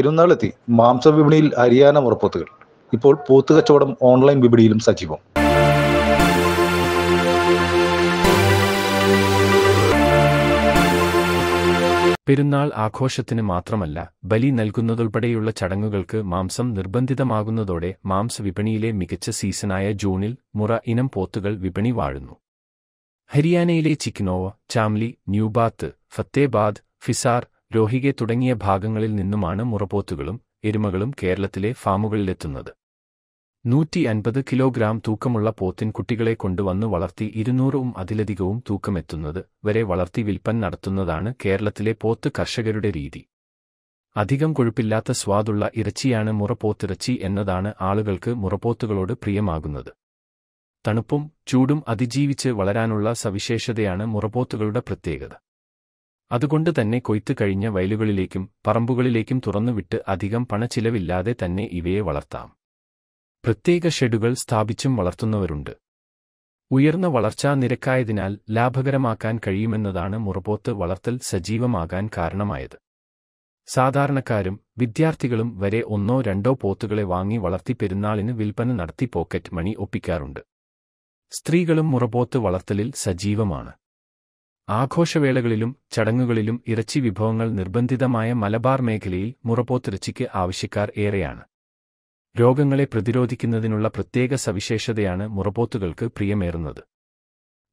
പെരുന്നാളെത്തി വിപണിയിൽ ഹരിയാന മുറപ്പത്തുകൾ ഇപ്പോൾ കച്ചവടം ഓൺലൈൻ വിപണിയിലും സജീവം പെരുന്നാൾ ആഘോഷത്തിന് മാത്രമല്ല ബലി നൽകുന്നതുൾപ്പെടെയുള്ള ചടങ്ങുകൾക്ക് മാംസം നിർബന്ധിതമാകുന്നതോടെ മാംസ വിപണിയിലെ മികച്ച സീസണായ ജൂണിൽ മുറ ഇനം പോത്തുകൾ വിപണി വാഴുന്നു ഹരിയാനയിലെ ചിക്കിനോവ ചാംലി ന്യൂബാത്ത് ഫത്തേബാദ് ഫിസാർ രോഹിഗെ തുടങ്ങിയ ഭാഗങ്ങളിൽ നിന്നുമാണ് മുറപ്പോത്തുകളും എരുമകളും കേരളത്തിലെ ഫാമുകളിലെത്തുന്നത് നൂറ്റി അൻപത് കിലോഗ്രാം തൂക്കമുള്ള പോത്തിൻ കുട്ടികളെ കൊണ്ടുവന്ന് വളർത്തി ഇരുന്നൂറും അതിലധികവും തൂക്കമെത്തുന്നത് വരെ വളർത്തി വിൽപ്പൻ നടത്തുന്നതാണ് കേരളത്തിലെ പോത്ത് കർഷകരുടെ രീതി അധികം കൊഴുപ്പില്ലാത്ത സ്വാദുള്ള ഇറച്ചിയാണ് മുറപ്പോത്തിറച്ചി എന്നതാണ് ആളുകൾക്ക് മുറപ്പോത്തുകളോട് പ്രിയമാകുന്നത് തണുപ്പും ചൂടും അതിജീവിച്ച് വളരാനുള്ള സവിശേഷതയാണ് മുറപ്പോത്തുകളുടെ പ്രത്യേകത അതുകൊണ്ട് തന്നെ കൊയ്ത്തു കഴിഞ്ഞ വയലുകളിലേക്കും പറമ്പുകളിലേക്കും തുറന്നുവിട്ട് അധികം പണച്ചിലവില്ലാതെ തന്നെ ഇവയെ വളർത്താം പ്രത്യേക ഷെഡുകൾ സ്ഥാപിച്ചും വളർത്തുന്നവരുണ്ട് ഉയർന്ന വളർച്ചാ നിരക്കായതിനാൽ ലാഭകരമാക്കാൻ കഴിയുമെന്നതാണ് മുറപോത്ത് വളർത്തൽ സജീവമാകാൻ കാരണമായത് സാധാരണക്കാരും വിദ്യാർത്ഥികളും വരെ ഒന്നോ രണ്ടോ പോത്തുകളെ വാങ്ങി വളർത്തി പെരുന്നാളിന് വിൽപ്പന നടത്തി പോക്കറ്റ് മണി ഒപ്പിക്കാറുണ്ട് സ്ത്രീകളും മുറപോത്ത് വളർത്തലിൽ സജീവമാണ് ആഘോഷവേളകളിലും ചടങ്ങുകളിലും ഇറച്ചി വിഭവങ്ങൾ നിർബന്ധിതമായ മലബാർ മേഖലയിൽ മുറപ്പോത്തിറച്ചിക്ക് ആവശ്യക്കാർ ഏറെയാണ് രോഗങ്ങളെ പ്രതിരോധിക്കുന്നതിനുള്ള പ്രത്യേക സവിശേഷതയാണ് മുറപ്പോത്തുകൾക്ക് പ്രിയമേറുന്നത്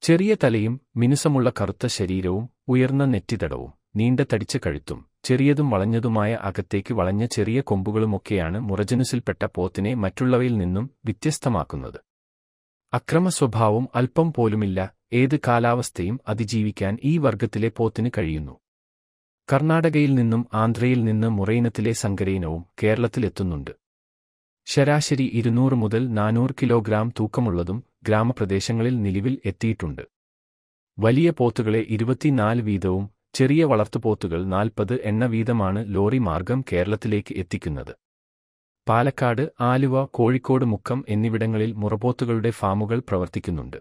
ചെറിയ തലയും മിനുസമുള്ള കറുത്ത ശരീരവും ഉയർന്ന നെറ്റിതടവും നീണ്ട തടിച്ച കഴുത്തും ചെറിയതും വളഞ്ഞതുമായ അകത്തേക്ക് വളഞ്ഞ ചെറിയ കൊമ്പുകളുമൊക്കെയാണ് മുറജനുസിൽപ്പെട്ട പോത്തിനെ മറ്റുള്ളവയിൽ നിന്നും വ്യത്യസ്തമാക്കുന്നത് അക്രമസ്വഭാവം അല്പം പോലുമില്ല ഏത് കാലാവസ്ഥയും അതിജീവിക്കാൻ ഈ വർഗത്തിലെ പോത്തിന് കഴിയുന്നു കർണാടകയിൽ നിന്നും ആന്ധ്രയിൽ നിന്ന് മുറൈനത്തിലെ സങ്കരയിനവും കേരളത്തിലെത്തുന്നുണ്ട് ശരാശരി ഇരുന്നൂറ് മുതൽ നാനൂറ് കിലോഗ്രാം തൂക്കമുള്ളതും ഗ്രാമപ്രദേശങ്ങളിൽ നിലവിൽ എത്തിയിട്ടുണ്ട് വലിയ പോത്തുകളെ ഇരുപത്തിനാല് വീതവും ചെറിയ വളർത്തുപോത്തുകൾ നാൽപ്പത് എണ്ണ വീതമാണ് ലോറി മാർഗം കേരളത്തിലേക്ക് എത്തിക്കുന്നത് പാലക്കാട് ആലുവ കോഴിക്കോട് മുക്കം എന്നിവിടങ്ങളിൽ മുറപോത്തുകളുടെ ഫാമുകൾ പ്രവർത്തിക്കുന്നുണ്ട്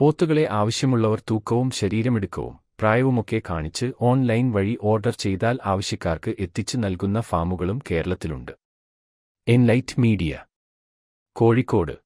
പോത്തുകളെ ആവശ്യമുള്ളവർ തൂക്കവും ശരീരമെടുക്കവും പ്രായവുമൊക്കെ കാണിച്ച് ഓൺലൈൻ വഴി ഓർഡർ ചെയ്താൽ ആവശ്യക്കാർക്ക് എത്തിച്ചു നൽകുന്ന ഫാമുകളും കേരളത്തിലുണ്ട് എൻലൈറ്റ് മീഡിയ കോഴിക്കോട്